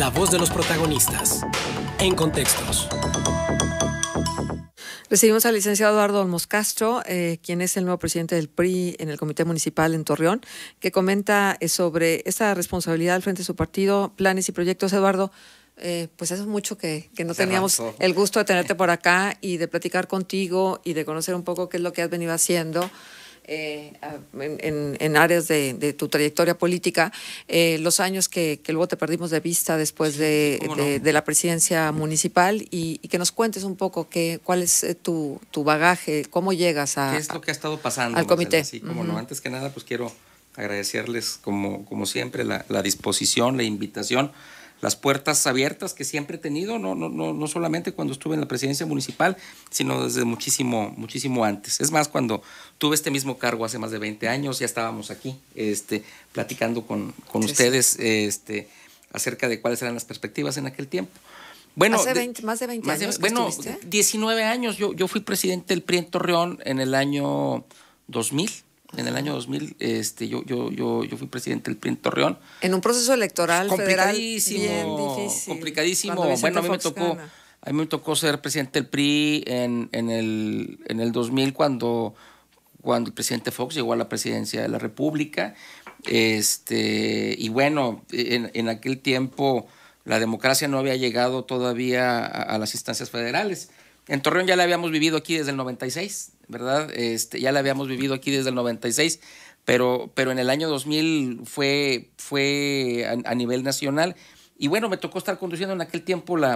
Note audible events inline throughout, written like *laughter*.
La voz de los protagonistas. En contextos. Recibimos al licenciado Eduardo Olmos Castro, eh, quien es el nuevo presidente del PRI en el Comité Municipal en Torreón, que comenta eh, sobre esta responsabilidad al frente a su partido, planes y proyectos. Eduardo, eh, pues hace mucho que, no teníamos el gusto de tenerte por acá y de platicar contigo y de conocer un poco qué es lo que has venido haciendo. Eh, en, áreas de, tu trayectoria política, eh, los años que, luego te perdimos de vista después de, la presidencia municipal y, que nos cuentes un poco qué, cuál es eh, tu, tu bagaje, cómo llegas a... ¿Qué es lo que ha estado pasando? Al comité. Sí, como no, antes que nada, pues quiero agradecerles como, como siempre la, la disposición, la invitación las puertas abiertas que siempre he tenido, no, no, no, no solamente cuando estuve en la presidencia municipal, sino desde muchísimo, muchísimo antes. Es más, cuando tuve este mismo cargo hace más de 20 años, ya estábamos aquí este, platicando con, con ustedes este, acerca de cuáles eran las perspectivas en aquel tiempo. Bueno, más de 20 años. bueno, 19 años. Yo, yo fui presidente del PRI en Torreón en el año 2000 en el año 2000, este, yo, yo, yo, fui presidente del PRI en Torreón. En un proceso electoral complicadísimo, Complicadísimo. Bueno, a mí me tocó, a mí me tocó ser presidente del PRI en, el, en el 2000 cuando, cuando el presidente Fox llegó a la presidencia de la República. Este, y bueno, en, aquel tiempo la democracia no había llegado todavía a, a las instancias federales. En Torreón ya la habíamos vivido aquí desde el 96, ¿verdad? Este, ya la habíamos vivido aquí desde el 96, pero, pero en el año 2000 fue, fue a, nivel nacional. Y bueno, me tocó estar conduciendo en aquel tiempo eh,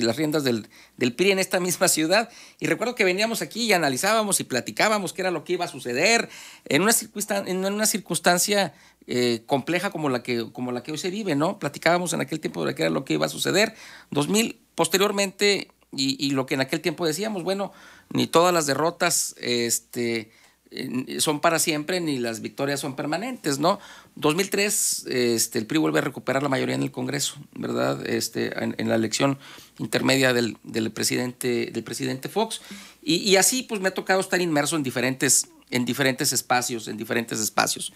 las riendas del, del, PRI en esta *laughs* misma ciudad. Y recuerdo que veníamos aquí y analizábamos y platicábamos qué era lo que iba a suceder en una, circunstancia en una circunstancia eh, compleja como la, que, como la que hoy se vive, ¿no? Platicábamos en aquel tiempo de qué era lo que iba a suceder. 2000, posteriormente y, lo que en aquel tiempo decíamos, bueno, ni todas las derrotas este, son para siempre, ni las victorias son permanentes, ¿no? 2003, este, el PRI vuelve a recuperar la mayoría en el Congreso, ¿verdad? Este, en, la elección intermedia del, presidente, del presidente Fox. Y, así, pues, me ha tocado estar inmerso en diferentes, en diferentes espacios, en diferentes espacios.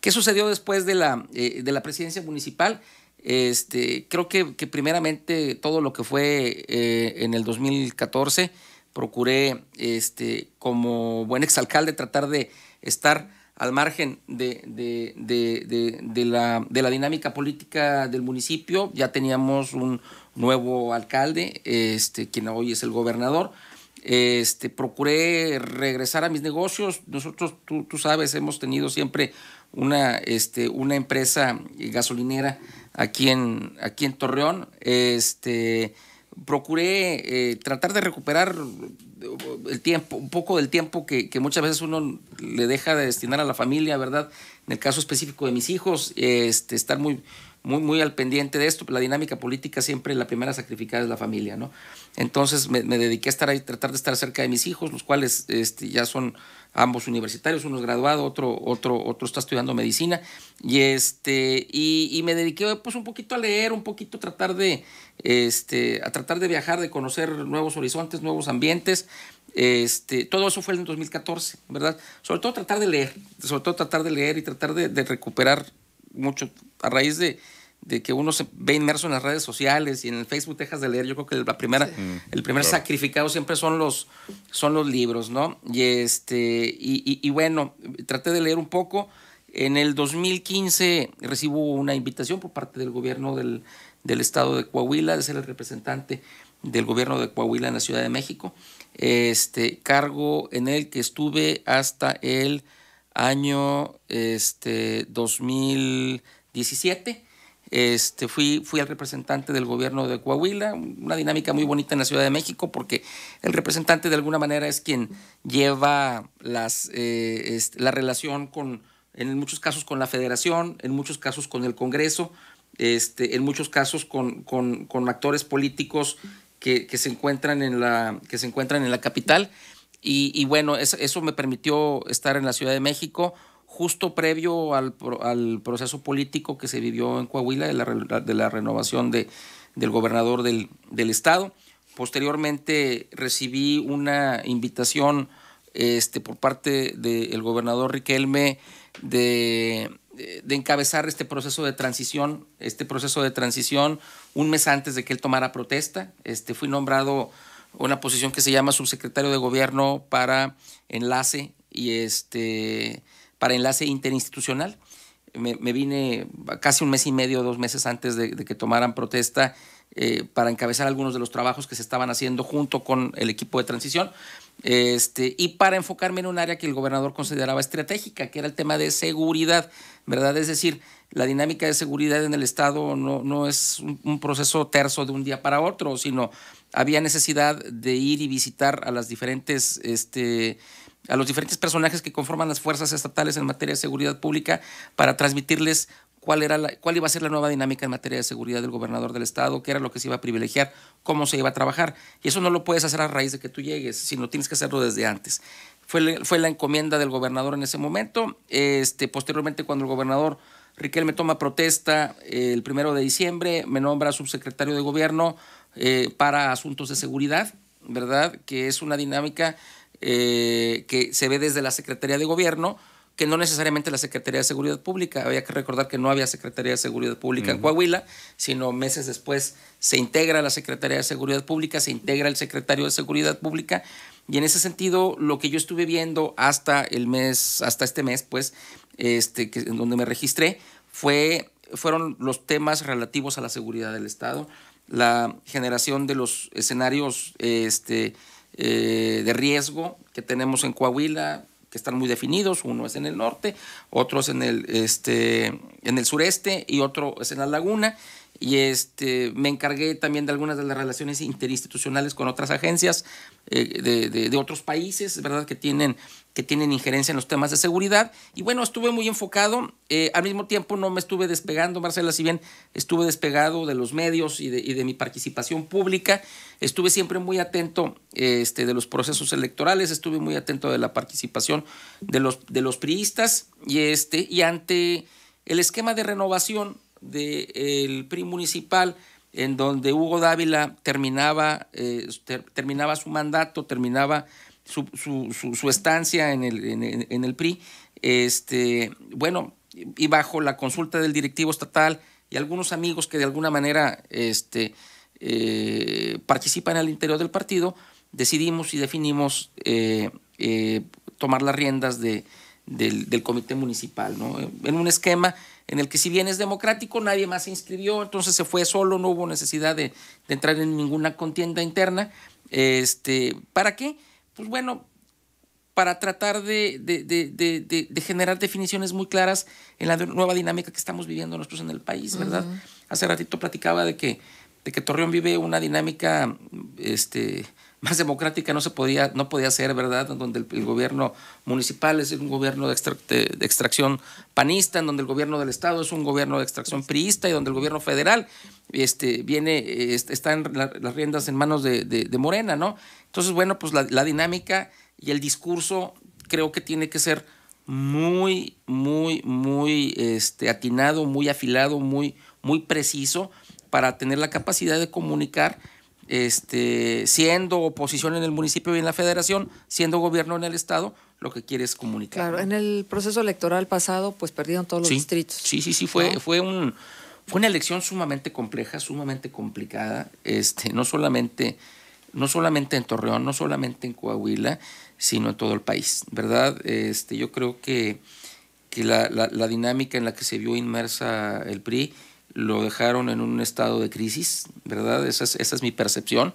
¿Qué sucedió después de la, eh, de la presidencia municipal? Este, creo que, primeramente todo lo que fue eh, en el 2014, procuré este, como buen exalcalde tratar de estar al margen de, la, dinámica política del municipio. Ya teníamos un nuevo alcalde, este, quien hoy es el gobernador. Este, procuré regresar a mis negocios. Nosotros, tú sabes, hemos tenido siempre una, este, una empresa gasolinera aquí en, aquí en Torreón. Este, procuré eh, tratar de recuperar el tiempo, un poco del tiempo que, que, muchas veces uno le deja de destinar a la familia, ¿verdad? En el caso específico de mis hijos, este, estar muy, muy, muy al pendiente de esto. La dinámica política siempre la primera sacrificada es la familia, ¿no? Entonces me, dediqué a estar ahí, tratar de estar cerca de mis hijos, los cuales este, ya son ambos universitarios, uno es graduado, otro, otro, otro está estudiando medicina, y, este, y, me dediqué pues, un poquito a leer, un poquito a tratar de, este, a tratar de viajar, de conocer nuevos horizontes, nuevos ambientes. Este, todo eso fue en 2014, ¿verdad? Sobre todo tratar de leer, sobre todo tratar de leer y tratar de recuperar mucho a raíz de, de que uno se ve inmerso en las redes sociales y en el Facebook dejas de leer. Yo creo que la primera, mm, el primer sacrificado siempre son los, son los libros, ¿no? Y, este, y, bueno, traté de leer un poco. En el 2015 recibo una invitación por parte del gobierno del, estado de Coahuila de ser el representante del gobierno de Coahuila en la Ciudad de México. Este cargo en el que estuve hasta el año este, 2017 este, fui, fui representante del gobierno de Coahuila, una dinámica muy bonita en la Ciudad de México, porque el representante de alguna manera es quien lleva las, eh, la relación con, en muchos casos con la federación, en muchos casos con el Congreso, este, en muchos casos con, actores políticos que, se encuentran en la, que se encuentran en la capital. Y, bueno, eso me permitió estar en la Ciudad de México justo previo al, al proceso político que se vivió en Coahuila de la, de la renovación del gobernador del, estado. Posteriormente recibí una invitación este, por parte del gobernador Riquelme de, de, encabezar este proceso de transición, este proceso de transición un mes antes de que él tomara protesta. Este, fui nombrado una posición que se llama subsecretario de gobierno para enlace y este para enlace interinstitucional. Me, vine casi un mes y medio, dos meses antes de, que tomaran protesta eh, para encabezar algunos de los trabajos que se estaban haciendo junto con el equipo de transición este, y para enfocarme en un área que el gobernador consideraba estratégica, que era el tema de seguridad, ¿verdad? Es decir, la dinámica de seguridad en el Estado no, es un, proceso terso de un día para otro, sino había necesidad de ir y visitar a las diferentes... Este, a los diferentes personajes que conforman las fuerzas estatales en materia de seguridad pública para transmitirles cuál, era la, cuál iba a ser la nueva dinámica en materia de seguridad del gobernador del estado, qué era lo que se iba a privilegiar, cómo se iba a trabajar. Y eso no lo puedes hacer a raíz de que tú llegues, sino tienes que hacerlo desde antes. Fue, fue la encomienda del gobernador en ese momento. Este, posteriormente, cuando el gobernador Riquelme toma protesta eh, el primero de diciembre, me nombra subsecretario de gobierno eh, para asuntos de seguridad, ¿verdad? Que es una dinámica eh, que se ve desde la Secretaría de Gobierno, que no necesariamente la Secretaría de Seguridad Pública. Había que recordar que no había Secretaría de Seguridad Pública en Coahuila, sino meses después se integra la Secretaría de Seguridad Pública, se integra el secretario de Seguridad Pública. Y en ese sentido, lo que yo estuve viendo hasta el mes, hasta este mes, pues, este, donde me registré, fue, fueron los temas relativos a la seguridad del Estado, la generación de los escenarios este, eh, de riesgo que tenemos en Coahuila, que están muy definidos. Uno es en el norte, otro es en el, este, en el sureste y otro es en la laguna y este, me encargué también de algunas de las relaciones interinstitucionales con otras agencias eh, de, otros países, ¿verdad? Que tienen, que tienen injerencia en los temas de seguridad. Y bueno, estuve muy enfocado. Eh, al mismo tiempo no me estuve despegando, Marcela, si bien estuve despegado de los medios y de, mi participación pública, estuve siempre muy atento este, de los procesos electorales, estuve muy atento de la participación de los, de los priistas y, este, y ante el esquema de renovación del PRI municipal, en donde Hugo Dávila terminaba, eh, terminaba su mandato, terminaba su, estancia en el, en, el, PRI, este, bueno, y bajo la consulta del directivo estatal y algunos amigos que de alguna manera este, eh, participan al interior del partido, decidimos y definimos eh, tomar las riendas del, comité municipal, en un esquema en el que si bien es democrático, nadie más se inscribió, entonces se fue solo, no hubo necesidad de, entrar en ninguna contienda interna. Este, ¿Para qué? Pues bueno, para tratar de, generar definiciones muy claras en la nueva dinámica que estamos viviendo nosotros en el país, ¿verdad? Hace ratito platicaba de que, de que Torreón vive una dinámica este, más democrática no se podía, no podía ser, ¿verdad? Donde el, gobierno municipal es un gobierno de, extracción panista, en donde el gobierno del Estado es un gobierno de extracción priista y donde el gobierno federal este, viene, está en las riendas en manos de, Morena, ¿no? Entonces, bueno, pues la, dinámica y el discurso creo que tiene que ser muy, muy, muy este, atinado, muy afilado, muy, muy preciso para tener la capacidad de comunicar este, siendo oposición en el municipio y en la federación, siendo gobierno en el estado, lo que quiere es comunicar. Claro, en el proceso electoral pasado, pues perdieron todos los distritos. Sí, sí, sí, fue, fue, un, fue una elección sumamente compleja, sumamente complicada, este, no, solamente, no solamente en Torreón, no solamente en Coahuila, sino en todo el país, ¿verdad? Este, yo creo que, que la, la, la dinámica en la que se vio inmersa el PRI lo dejaron en un estado de crisis, ¿verdad? Esa es, mi percepción.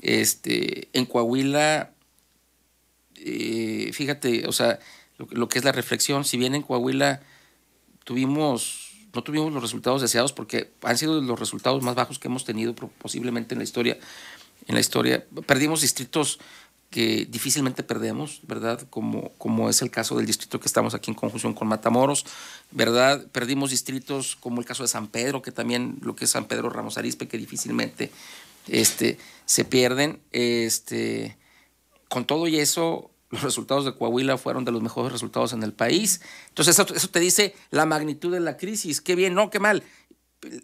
Este, en Coahuila, eh, fíjate, o sea, lo, que es la reflexión, si bien en Coahuila tuvimos, no tuvimos los resultados deseados porque han sido los resultados más bajos que hemos tenido posiblemente en la historia, en la historia, perdimos distritos que difícilmente perdemos, ¿verdad? Como, como es el caso del distrito que estamos aquí en conjunción con Matamoros, ¿verdad? Perdimos distritos como el caso de San Pedro, que también lo que es San Pedro Ramos Arispe, que difícilmente este, se pierden. Este, con todo y eso, los resultados de Coahuila fueron de los mejores resultados en el país. Entonces, eso, eso te dice la magnitud de la crisis. Qué bien, no, qué mal.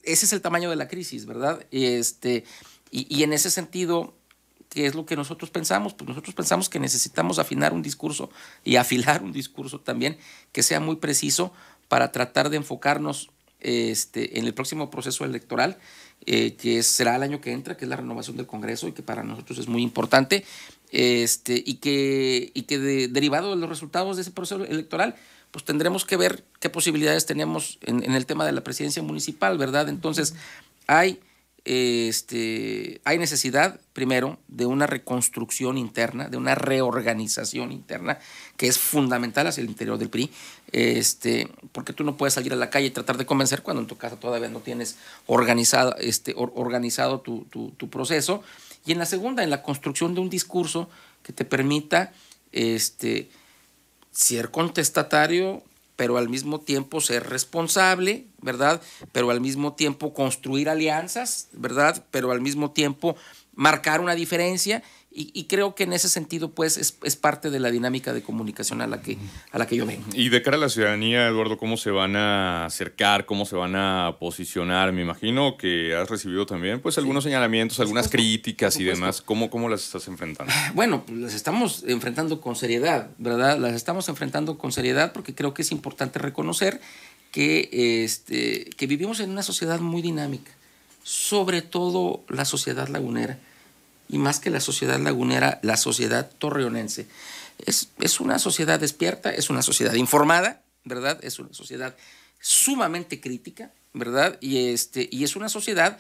Ese es el tamaño de la crisis, ¿verdad? Este, y, y en ese sentido, qué es lo que nosotros pensamos. Pues nosotros pensamos que necesitamos afinar un discurso y afilar un discurso también que sea muy preciso para tratar de enfocarnos este, en el próximo proceso electoral, eh, que será el año que entra, que es la renovación del Congreso y que para nosotros es muy importante, este, y que, que derivado de los resultados de ese proceso electoral, pues tendremos que ver qué posibilidades tenemos en el tema de la presidencia municipal, ¿verdad? Entonces, hay este, hay necesidad, primero, de una reconstrucción interna, de una reorganización interna, que es fundamental hacia el interior del PRI, este, porque tú no puedes salir a la calle y tratar de convencer cuando en tu casa todavía no tienes organizado, este, tu, proceso. Y en la segunda, en la construcción de un discurso que te permita ser contestatario pero al mismo tiempo ser responsable, ¿verdad? Pero al mismo tiempo construir alianzas, ¿verdad? Pero al mismo tiempo marcar una diferencia y, creo que en ese sentido, pues, es, parte de la dinámica de comunicación a la que, a la que yo vengo. Y de cara a la ciudadanía, Eduardo, ¿cómo se van a acercar? ¿Cómo se van a posicionar? Me imagino que has recibido también, pues, algunos señalamientos, algunas críticas y demás. ¿Cómo, ¿Cómo las estás enfrentando? Ah, bueno, pues, las estamos enfrentando con seriedad, ¿verdad? Las estamos enfrentando con seriedad porque creo que es importante reconocer que, este, que vivimos en una sociedad muy dinámica, sobre todo la sociedad lagunera y más que la sociedad lagunera, la sociedad torreonense. Es, una sociedad despierta, es una sociedad informada, ¿verdad? Es una sociedad sumamente crítica, ¿verdad? Y, este, y es una sociedad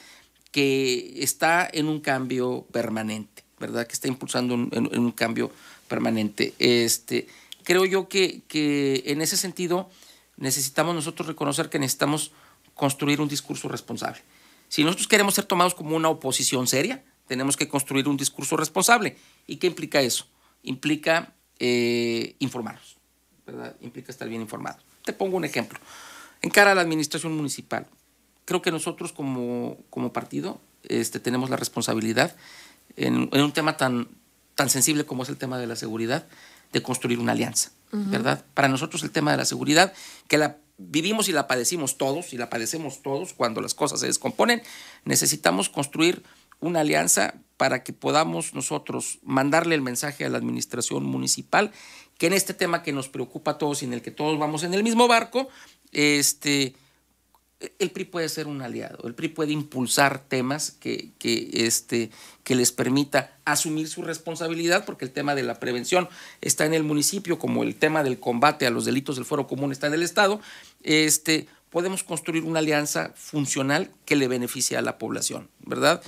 que está en un cambio permanente, ¿verdad? Que está impulsando un, un cambio permanente. Este, creo yo que, que, en ese sentido necesitamos nosotros reconocer que necesitamos construir un discurso responsable. Si nosotros queremos ser tomados como una oposición seria, tenemos que construir un discurso responsable. ¿Y qué implica eso? Implica eh, informarnos, ¿verdad? Implica estar bien informados. Te pongo un ejemplo. En cara a la administración municipal, creo que nosotros como, como partido este, tenemos la responsabilidad en, un tema tan, tan sensible como es el tema de la seguridad, de construir una alianza, ¿verdad? Para nosotros el tema de la seguridad, que la vivimos y la padecimos todos, y la padecemos todos cuando las cosas se descomponen, necesitamos construir una alianza para que podamos nosotros mandarle el mensaje a la administración municipal que en este tema que nos preocupa a todos y en el que todos vamos en el mismo barco, este, el PRI puede ser un aliado, el PRI puede impulsar temas que, este, que les permita asumir su responsabilidad, porque el tema de la prevención está en el municipio, como el tema del combate a los delitos del fuero común está en el Estado, este, podemos construir una alianza funcional que le beneficie a la población, ¿verdad?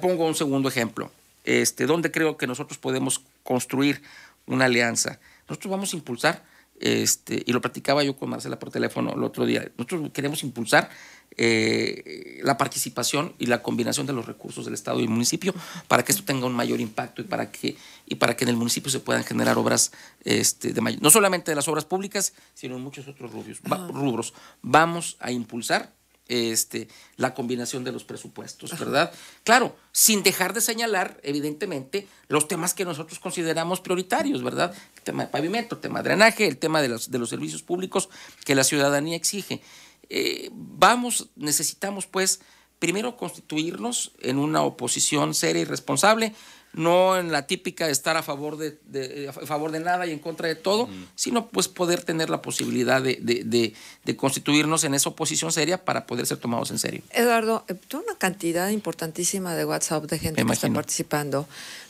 pongo un segundo ejemplo. Este, ¿Dónde creo que nosotros podemos construir una alianza? Nosotros vamos a impulsar, este, y lo platicaba yo con Marcela por teléfono el otro día, nosotros queremos impulsar eh, la participación y la combinación de los recursos del Estado y el municipio para que esto tenga un mayor impacto y para que, y para que en el municipio se puedan generar obras, este, de mayor, no solamente de las obras públicas, sino en muchos otros rubros. Vamos a impulsar este, la combinación de los presupuestos, ¿verdad? Claro, sin dejar de señalar, evidentemente, los temas que nosotros consideramos prioritarios, ¿verdad? El tema de pavimento, el tema de drenaje, el tema de los, de los servicios públicos que la ciudadanía exige. Eh, vamos, necesitamos, pues, primero constituirnos en una oposición seria y responsable, no en la típica estar a favor de, eh, a favor de nada y en contra de todo, sino pues poder tener la posibilidad de, constituirnos en esa oposición seria para poder ser tomados en serio. Eduardo, eh, tú una cantidad importantísima de WhatsApp de gente que está participando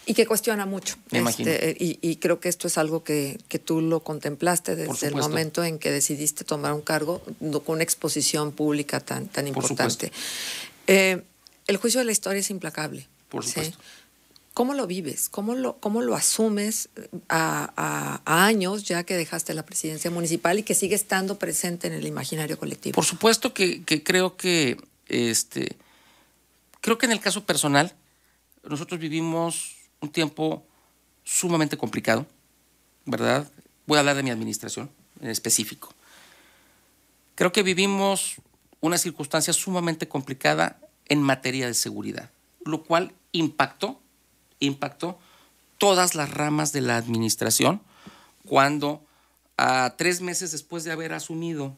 y que cuestiona mucho. Este, eh, y, creo que esto es algo que, tú lo contemplaste desde el momento en que decidiste tomar un cargo con una exposición pública tan, tan importante. el juicio de la historia es implacable. Por supuesto. ¿Cómo lo vives? ¿Cómo lo, cómo lo asumes eh, a, años ya que dejaste la presidencia municipal y que sigue estando presente en el imaginario colectivo? Por supuesto que, creo que este, creo que en el caso personal nosotros vivimos un tiempo sumamente complicado, ¿verdad? Voy a hablar de mi administración en específico. Creo que vivimos una circunstancia sumamente complicada en materia de seguridad, lo cual impactó impactó todas las ramas de la administración cuando a tres meses después de haber asumido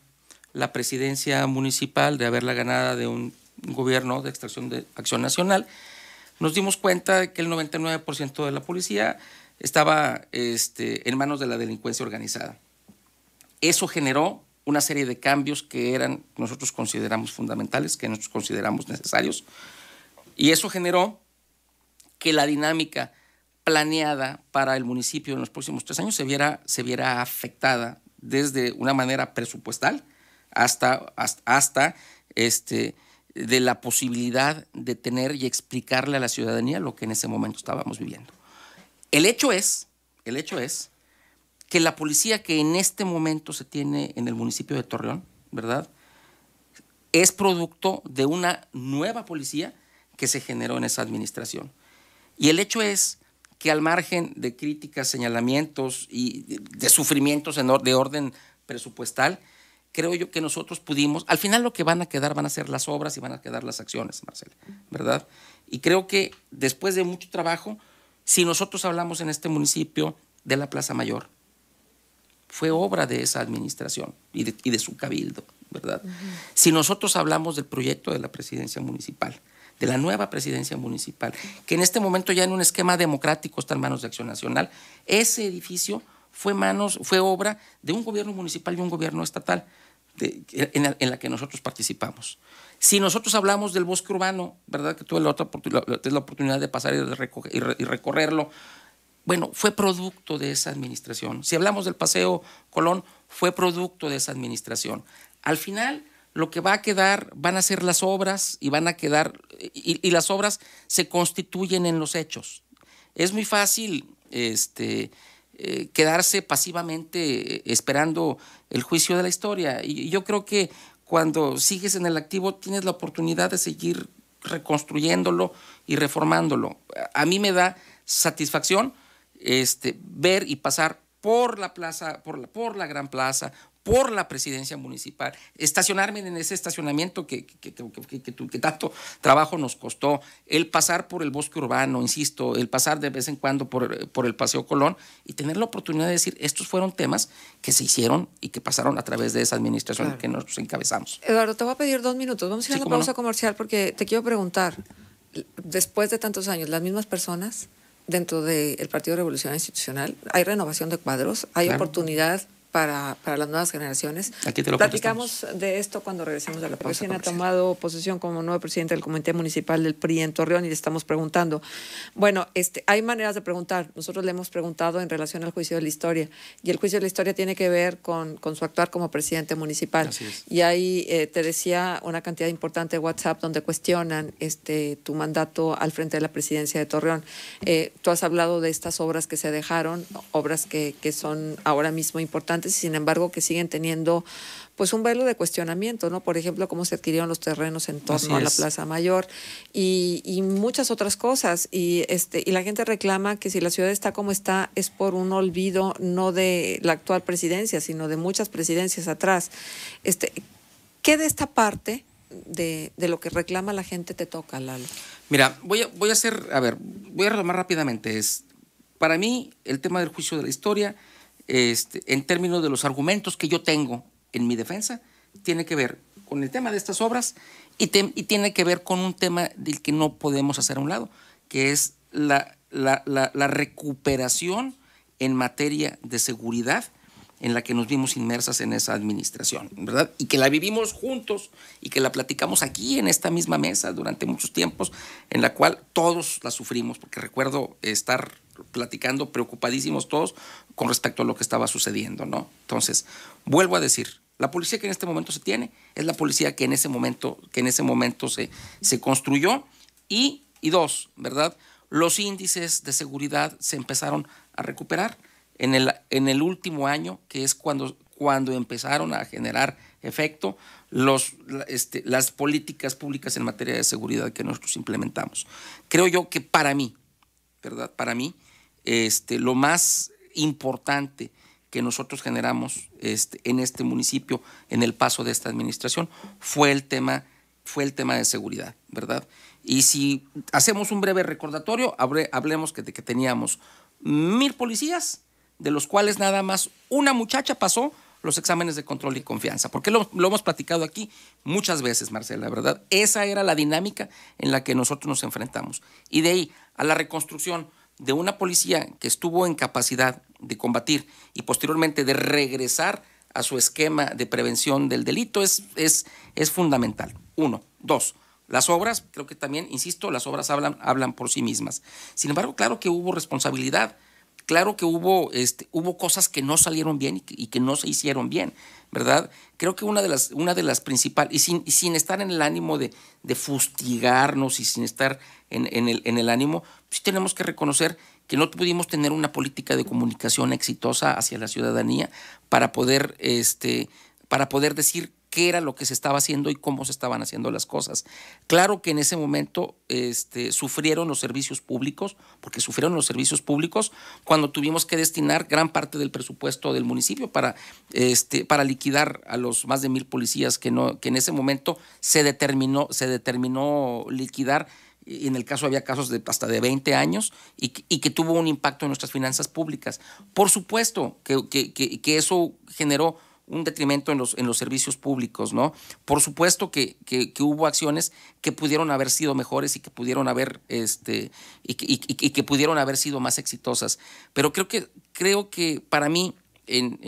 la presidencia municipal, de haberla ganada de un gobierno de extracción de acción nacional, nos dimos cuenta de que el 99% de la policía estaba este, en manos de la delincuencia organizada. Eso generó una serie de cambios que eran, nosotros consideramos fundamentales, que nosotros consideramos necesarios, y eso generó que la dinámica planeada para el municipio en los próximos tres años se viera, se viera afectada desde una manera presupuestal hasta, hasta, este, de la posibilidad de tener y explicarle a la ciudadanía lo que en ese momento estábamos viviendo. El hecho es, el hecho es que la policía que en este momento se tiene en el municipio de Torreón, ¿verdad? Es producto de una nueva policía que se generó en esa administración. Y el hecho es que al margen de críticas, señalamientos y de sufrimientos de orden presupuestal, creo yo que nosotros pudimos, al final lo que van a quedar van a ser las obras y van a quedar las acciones, Marcela, ¿verdad? Y creo que después de mucho trabajo, si nosotros hablamos en este municipio de la Plaza Mayor, fue obra de esa administración y de, su cabildo, ¿verdad? Si nosotros hablamos del proyecto de la presidencia municipal, de la nueva presidencia municipal, que en este momento ya en un esquema democrático está en manos de Acción Nacional, ese edificio fue, manos, fue obra de un gobierno municipal y un gobierno estatal en, la, que nosotros participamos. Si nosotros hablamos del bosque urbano, ¿verdad? Que tuve la, otra, la, oportunidad de pasar y recorrerlo. Bueno, fue producto de esa administración. Si hablamos del Paseo Colón, fue producto de esa administración. Al final, lo que va a quedar van a ser las obras y van a quedar, y, las obras se constituyen en los hechos. Es muy fácil este, eh, quedarse pasivamente eh, esperando el juicio de la historia. Y, yo creo que cuando sigues en el activo tienes la oportunidad de seguir reconstruyéndolo y reformándolo. A mí me da satisfacción este, ver y pasar por la plaza, por la, por la gran plaza, por la presidencia municipal, estacionarme en ese estacionamiento que, tanto trabajo nos costó, el pasar por el bosque urbano, insisto, el pasar de vez en cuando por, por el Paseo Colón y tener la oportunidad de decir, estos fueron temas que se hicieron y que pasaron a través de esa administración que nos encabezamos. Eduardo, te voy a pedir dos minutos, vamos a ir a la pausa comercial porque te quiero preguntar, después de tantos años, las mismas personas dentro del de Partido Revolución Institucional, hay renovación de cuadros, hay oportunidad para, las nuevas generaciones. Aquí te lo Platicamos de esto cuando regresemos a la pausa. ha tomado posesión como nuevo presidente del Comité Municipal del PRI en Torreón y le estamos preguntando. Bueno, este, hay maneras de preguntar. Nosotros le hemos preguntado en relación al juicio de la historia y el juicio de la historia tiene que ver con, con su actuar como presidente municipal. Y ahí eh, te decía una cantidad importante de WhatsApp donde cuestionan este, tu mandato al frente de la presidencia de Torreón. Eh, tú has hablado de estas obras que se dejaron, obras que son ahora mismo importantes sin embargo que siguen teniendo pues un velo de cuestionamiento, ¿no? Por ejemplo, cómo se adquirieron los terrenos en torno a la Plaza Mayor y, muchas otras cosas. Y este, y la gente reclama que si la ciudad está como está, es por un olvido no de la actual presidencia, sino de muchas presidencias atrás. Este, ¿qué de esta parte de, lo que reclama la gente te toca, Lalo? Mira, voy a, voy a hacer, a ver, voy a retomar rápidamente. Es, para mí, el tema del juicio de la historia este, en términos de los argumentos que yo tengo en mi defensa, tiene que ver con el tema de estas obras y, y tiene que ver con un tema del que no podemos hacer a un lado, que es la, la recuperación en materia de seguridad en la que nos vimos inmersas en esa administración, ¿verdad? Y que la vivimos juntos y que la platicamos aquí en esta misma mesa durante muchos tiempos, en la cual todos la sufrimos, porque recuerdo estar platicando, preocupadísimos todos con respecto a lo que estaba sucediendo, ¿no? Entonces, vuelvo a decir, la policía que en este momento se tiene es la policía que en ese momento, que en ese momento se, se construyó y, dos, ¿verdad? Los índices de seguridad se empezaron a recuperar en el, en el último año, que es cuando, cuando empezaron a generar efecto los, este, las políticas públicas en materia de seguridad que nosotros implementamos. Creo yo que para mí, ¿verdad? Para mí, este, lo más importante que nosotros generamos este, en este municipio, en el paso de esta administración, fue el tema, fue el tema de seguridad, ¿verdad? Y si hacemos un breve recordatorio, hablemos que, de que teníamos mil policías, de los cuales nada más una muchacha pasó los exámenes de control y confianza, porque lo, lo, hemos platicado aquí muchas veces, Marcela, ¿verdad? Esa era la dinámica en la que nosotros nos enfrentamos. Y de ahí a la reconstrucción, de una policía que estuvo en capacidad de combatir y posteriormente de regresar a su esquema de prevención del delito es, es, es fundamental. Uno. Dos. Las obras, creo que también, insisto, las obras hablan, hablan por sí mismas. Sin embargo, claro que hubo responsabilidad, claro que hubo, este, hubo cosas que no salieron bien y que, no se hicieron bien, ¿verdad? Creo que una de las, una de las principales, y sin, sin estar en el ánimo de, de fustigarnos y sin estar en, el, ánimo, sí tenemos que reconocer que no pudimos tener una política de comunicación exitosa hacia la ciudadanía para poder, este, para poder decir qué era lo que se estaba haciendo y cómo se estaban haciendo las cosas. Claro que en ese momento este, sufrieron los servicios públicos, porque sufrieron los servicios públicos cuando tuvimos que destinar gran parte del presupuesto del municipio para, este, para liquidar a los más de mil policías que, no, que en ese momento se determinó, se determinó liquidar en el caso había casos de hasta de 20 años, y, que tuvo un impacto en nuestras finanzas públicas. Por supuesto que, que, eso generó un detrimento en los, en los servicios públicos, ¿no? Por supuesto que, hubo acciones que pudieron haber sido mejores y que pudieron haber, este, y que, pudieron haber sido más exitosas. Pero creo que, creo que para mí, en,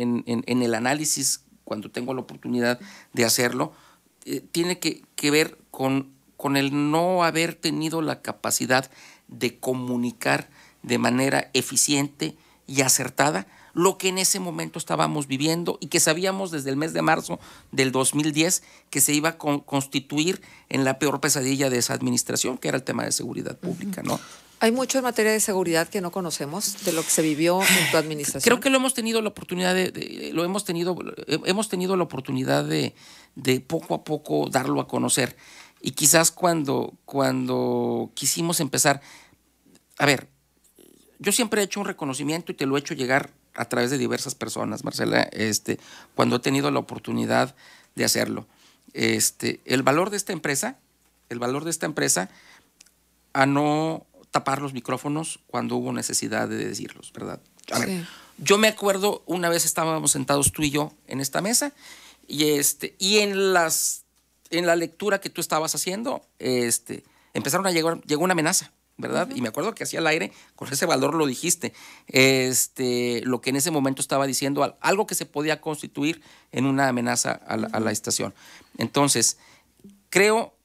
el análisis, cuando tengo la oportunidad de hacerlo, eh, tiene que, que ver con con el no haber tenido la capacidad de comunicar de manera eficiente y acertada lo que en ese momento estábamos viviendo y que sabíamos desde el mes de marzo del 2010 que se iba a constituir en la peor pesadilla de esa administración, que era el tema de seguridad pública, ¿no? Hay mucho en materia de seguridad que no conocemos de lo que se vivió en tu administración. Creo que lo hemos tenido la oportunidad lo hemos tenido, hemos tenido la oportunidad de, de poco a poco darlo a conocer. Y quizás cuando, cuando quisimos empezar, a ver, yo siempre he hecho un reconocimiento y te lo he hecho llegar a través de diversas personas, Marcela, este, cuando he tenido la oportunidad de hacerlo. Este, el valor de esta empresa, el valor de esta empresa a no tapar los micrófonos cuando hubo necesidad de decirlos, ¿verdad? A ver, yo me acuerdo una vez estábamos sentados tú y yo en esta mesa y, este, y en las en la lectura que tú estabas haciendo, este, empezaron a llegar, llegó una amenaza, ¿verdad? Y me acuerdo que hacía al aire, con ese valor lo dijiste, este, lo que en ese momento estaba diciendo, algo que se podía constituir en una amenaza a la estación. Entonces, creo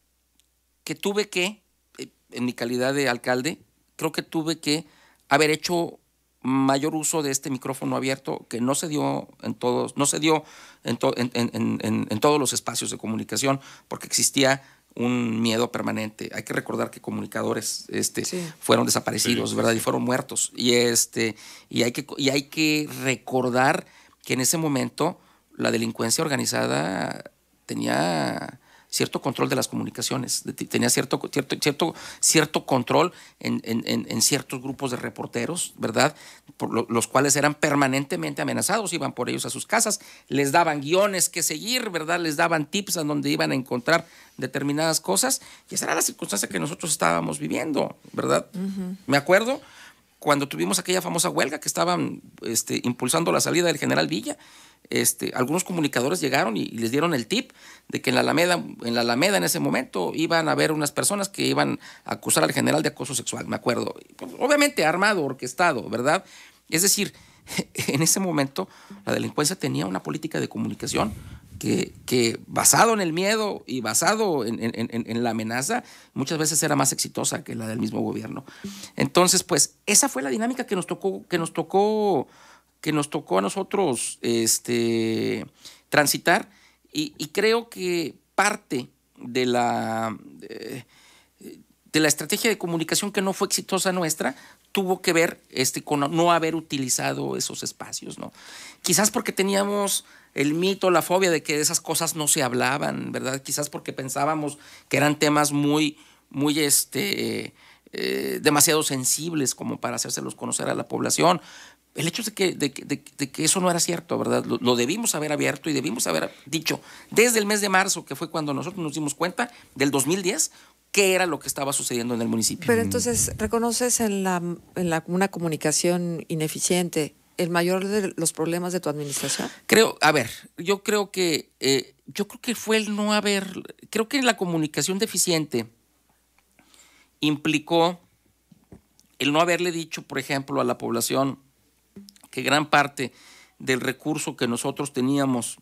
que tuve que, eh, en mi calidad de alcalde, creo que tuve que haber hecho mayor uso de este micrófono abierto que no se dio en todos, no se dio en, todos los espacios de comunicación porque existía un miedo permanente. Hay que recordar que comunicadores este, fueron desaparecidos, ¿verdad? Y fueron muertos. Y, este, y, hay que, y hay que recordar que en ese momento la delincuencia organizada tenía cierto control de las comunicaciones, tenía cierto, cierto, cierto, cierto control en, en, ciertos grupos de reporteros, ¿verdad? los cuales eran permanentemente amenazados, iban por ellos a sus casas, les daban guiones que seguir, ¿verdad? Les daban tips a donde iban a encontrar determinadas cosas, y esa era la circunstancia que nosotros estábamos viviendo, ¿verdad? Me acuerdo cuando tuvimos aquella famosa huelga que estaban este, impulsando la salida del general Villa este, algunos comunicadores llegaron y, les dieron el tip de que en la, Alameda, en la Alameda en ese momento iban a haber unas personas que iban a acusar al general de acoso sexual, me acuerdo. obviamente armado, orquestado, ¿verdad? Es decir, *laughs* en ese momento la delincuencia tenía una política de comunicación que, basado en el miedo y basado en, en la amenaza, muchas veces era más exitosa que la del mismo gobierno. Entonces, pues esa fue la dinámica que nos tocó, que nos tocó que nos tocó a nosotros este, transitar y, creo que parte de la, eh, de, la estrategia de comunicación que no fue exitosa nuestra tuvo que ver este, con no haber utilizado esos espacios, ¿no? Quizás porque teníamos el mito, la fobia de que esas cosas no se hablaban, ¿verdad? Quizás porque pensábamos que eran temas muy, muy, este, eh, demasiado sensibles como para hacérselos conocer a la población el hecho de que, eso no era cierto, ¿verdad? Lo, debimos haber abierto y debimos haber dicho desde el mes de marzo, que fue cuando nosotros nos dimos cuenta del 2010, qué era lo que estaba sucediendo en el municipio. Pero entonces, ¿reconoces en, una comunicación ineficiente el mayor de los problemas de tu administración? Creo, a ver, yo creo que, eh, yo creo que fue el no haber, creo que la comunicación deficiente implicó el no haberle dicho, por ejemplo, a la población, que gran parte del recurso que nosotros teníamos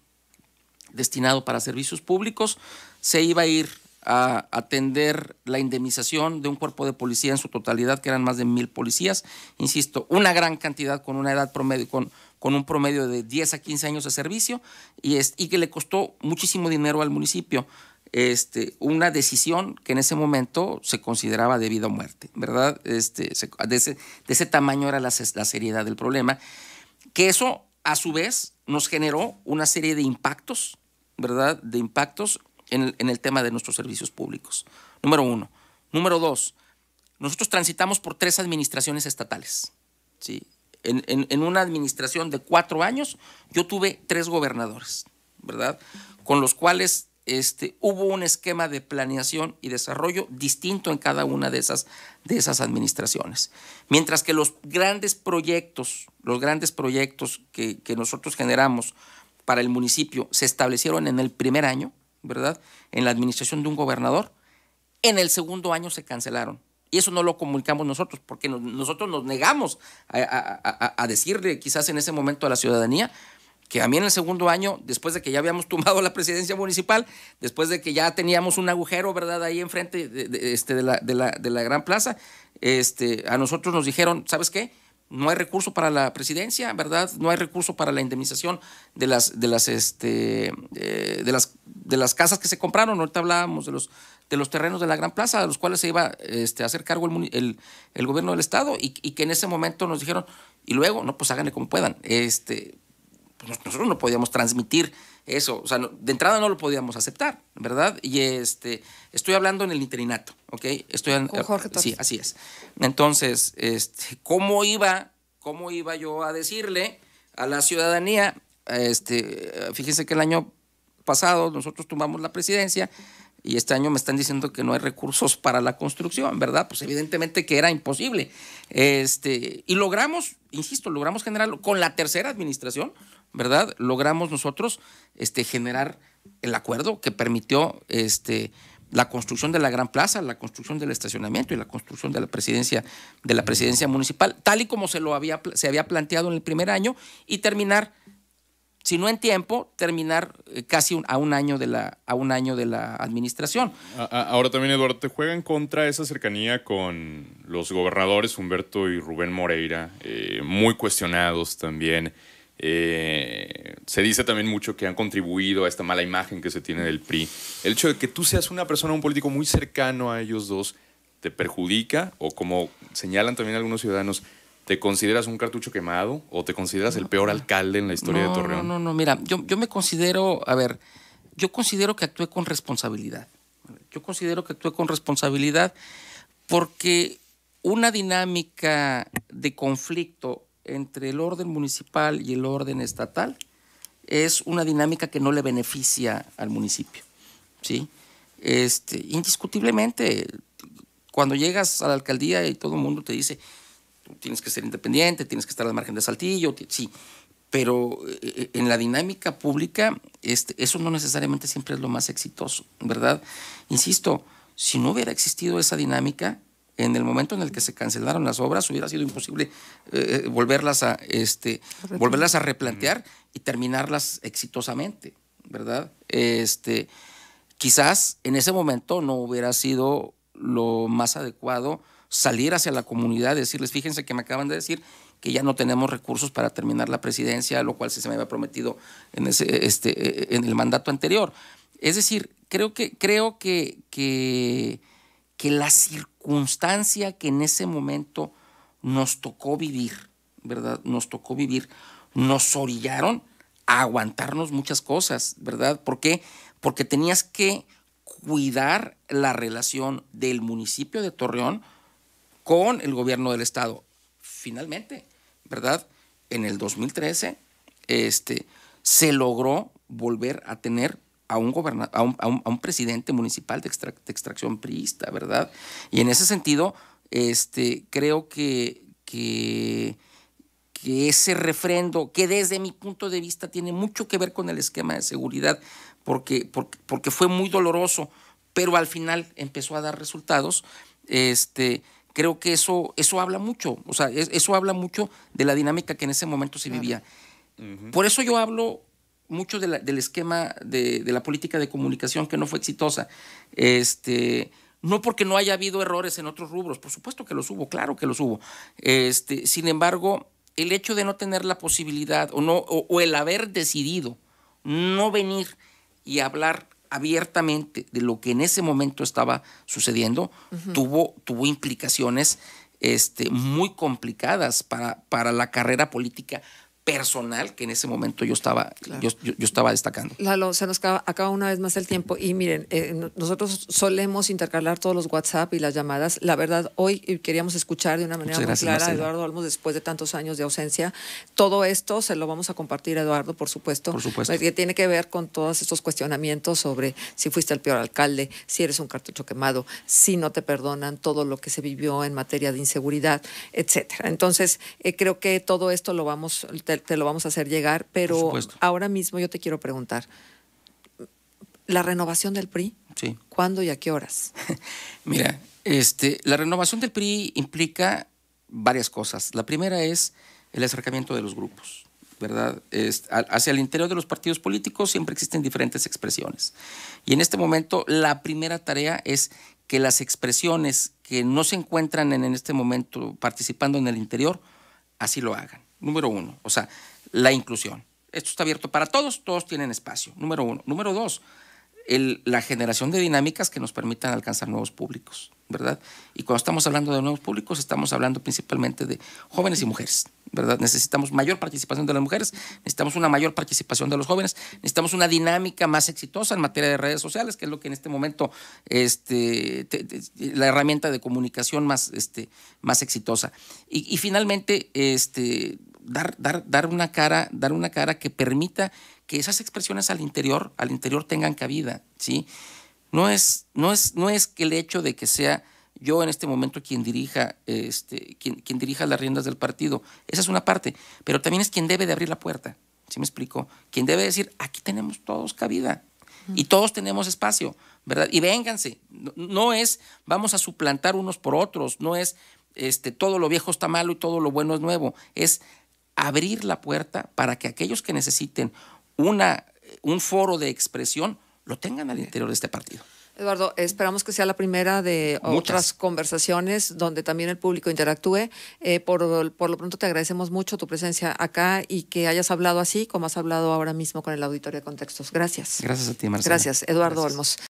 destinado para servicios públicos se iba a ir a atender la indemnización de un cuerpo de policía en su totalidad, que eran más de mil policías. Insisto, una gran cantidad con una edad promedio, con, con un promedio de 10 a 15 años de servicio y, y que le costó muchísimo dinero al municipio este, una decisión que en ese momento se consideraba de vida o muerte, ¿verdad? Este, de, ese, tamaño era la, seriedad del problema, que eso a su vez nos generó una serie de impactos, ¿verdad? De impactos en el, tema de nuestros servicios públicos. Número uno. Número dos, nosotros transitamos por tres administraciones estatales. ¿sí? En, en una administración de cuatro años, yo tuve tres gobernadores, ¿verdad? Con los cuales este, hubo un esquema de planeación y desarrollo distinto en cada una de esas, administraciones. Mientras que los grandes proyectos, los grandes proyectos que, nosotros generamos para el municipio se establecieron en el primer año, ¿verdad? En la administración de un gobernador, en el segundo año se cancelaron. Y eso no lo comunicamos nosotros, porque nosotros nos negamos a, a, decirle quizás en ese momento a la ciudadanía que a mí en el segundo año, después de que ya habíamos *laughs* tomado la presidencia municipal, después de que ya teníamos un agujero, ¿verdad?, ahí enfrente este, de, la, de, la, gran plaza, este, a nosotros nos dijeron, ¿sabes qué? no hay recurso para la presidencia, ¿verdad? No hay recurso para la indemnización de las, de las, este, eh, de las, de las casas que se compraron. Ahorita hablábamos de los, de los terrenos de la Gran Plaza, de los cuales se iba este, a hacer cargo el, gobierno del Estado y, y, que en ese momento nos dijeron, y luego, no, pues háganle como puedan. Este, pues, nosotros no podíamos transmitir eso, o sea, de entrada no lo podíamos aceptar, ¿verdad? Y este, estoy hablando en el interinato, ¿ok? Estoy eh, Sí, así es. Entonces, este, ¿cómo iba, cómo iba yo a decirle a la ciudadanía, este, fíjense que el año pasado nosotros tomamos la presidencia y este año me están diciendo que no hay recursos para la construcción, ¿verdad? Pues evidentemente que era imposible. Este, y logramos, insisto, logramos generarlo con la tercera administración, ¿verdad? Logramos nosotros este, generar el acuerdo que permitió este, la construcción de la Gran Plaza, la construcción del estacionamiento y la construcción de la presidencia, de la presidencia municipal, tal y como se, lo había, se había planteado en el primer año, y terminar, si no en tiempo, terminar eh, casi a, un año de la, a un año de la administración. Ahora también, Eduardo, te juega en contra esa cercanía con los gobernadores Humberto y Rubén Moreira, eh, muy cuestionados también. Eh, se dice también mucho que han contribuido a esta mala imagen que se tiene del PRI. El hecho de que tú seas una persona, un político muy cercano a ellos dos, ¿te perjudica? O como señalan también algunos ciudadanos, ¿te consideras un cartucho quemado? ¿O te consideras el peor alcalde en la historia de Torreón? No, no, no, mira, yo, yo me considero, a ver, yo considero que actué con responsabilidad. Yo considero que actué con responsabilidad porque una dinámica de conflicto entre el orden municipal y el orden estatal es una dinámica que no le beneficia al municipio. ¿sí? Este, indiscutiblemente, cuando llegas a la alcaldía y todo el mundo te dice, tienes que ser independiente, tienes que estar al margen de Saltillo, sí, pero eh, en la dinámica pública este, eso no necesariamente siempre es lo más exitoso, ¿verdad? Insisto, si no hubiera existido esa dinámica, en el momento en el que se cancelaron las obras hubiera sido imposible eh, eh, volverlas, a, este, volverlas a replantear y terminarlas exitosamente, ¿verdad? Este, quizás en ese momento no hubiera sido lo más adecuado salir hacia la comunidad, y decirles, fíjense que me acaban de decir que ya no tenemos recursos para terminar la presidencia, lo cual se me había prometido en, ese, este, eh, en el mandato anterior. Es decir, creo que, creo que, que, las circunstancia que en ese momento nos tocó vivir, ¿verdad? Nos tocó vivir. Nos orillaron a aguantarnos muchas cosas, ¿verdad? ¿Por qué? Porque tenías que cuidar la relación del municipio de Torreón con el gobierno del estado. Finalmente, ¿verdad? En el 2013 este, se logró volver a tener a un, a un, presidente municipal de, extracción priista, ¿verdad? Y en ese sentido, este, creo que, que, ese refrendo, que desde mi punto de vista tiene mucho que ver con el esquema de seguridad, porque, fue muy doloroso, pero al final empezó a dar resultados, este, creo que eso, eso habla mucho, o sea, eso habla mucho de la dinámica que en ese momento se vivía. Por eso yo hablo mucho del esquema de, la política de comunicación que no fue exitosa. Este, no porque no haya habido errores en otros rubros, por supuesto que los hubo, claro que los hubo. Este, sin embargo, el hecho de no tener la posibilidad o, no, o, el haber decidido no venir y hablar abiertamente de lo que en ese momento estaba sucediendo, tuvo, tuvo implicaciones este, muy complicadas para, para la carrera política personal que en ese momento yo estaba, yo, estaba destacando. Lalo, se nos acaba, una vez más el tiempo y miren, eh, nosotros solemos intercalar todos los WhatsApp y las llamadas. La verdad, hoy eh, queríamos escuchar de una manera muy clara a Eduardo Almos después de tantos años de ausencia. Todo esto se lo vamos a compartir Eduardo, por supuesto. Por supuesto. Eh, que tiene que ver con todos estos cuestionamientos sobre si fuiste el peor alcalde, si eres un cartucho quemado, si no te perdonan, todo lo que se vivió en materia de inseguridad, etcétera. Entonces, creo que todo esto lo vamos te, lo vamos a hacer llegar, pero ahora mismo yo te quiero preguntar, ¿la renovación del PRI? ¿Cuándo y a qué horas? *laughs* Mira, este, la renovación del PRI implica varias cosas. La primera es el acercamiento de los grupos. ¿verdad? hacia el interior de los partidos políticos siempre existen diferentes expresiones. Y en este momento la primera tarea es que las expresiones que no se encuentran en, en este momento participando en el interior, así lo hagan número uno. O sea, la inclusión. Esto está abierto para todos, todos tienen espacio, número uno. Número dos, la generación de dinámicas que nos permitan alcanzar nuevos públicos, ¿verdad? Y cuando estamos hablando de nuevos públicos, estamos hablando principalmente de jóvenes y mujeres. Necesitamos mayor participación de las mujeres, necesitamos una mayor participación de los jóvenes, necesitamos una dinámica más exitosa en materia de redes sociales, que es lo que en este momento este, la herramienta de comunicación más, este, exitosa. Y, finalmente, este, dar, dar, dar, una cara, dar una cara que permita que esas expresiones al interior, al interior tengan cabida, ¿sí? No es, no es, no es que el hecho de que sea yo en este momento quien dirija, este, quien, dirija las riendas del partido. Esa es una parte, pero también es quien debe de abrir la puerta. ¿Sí me explico? Quien debe decir, aquí tenemos todos cabida y todos tenemos espacio, ¿verdad? Y vénganse, no, no, es vamos a suplantar unos por otros, no es este, todo lo viejo está malo y todo lo bueno es nuevo, es abrir la puerta para que aquellos que necesiten una, un foro de expresión lo tengan al interior de este partido. Eduardo, esperamos que sea la primera de otras conversaciones donde también el público interactúe. Eh, por, lo pronto te agradecemos mucho tu presencia acá y que hayas hablado así como has hablado ahora mismo con el auditorio de Contextos. Gracias. Gracias a ti, Marcela. Gracias, Eduardo Olmos.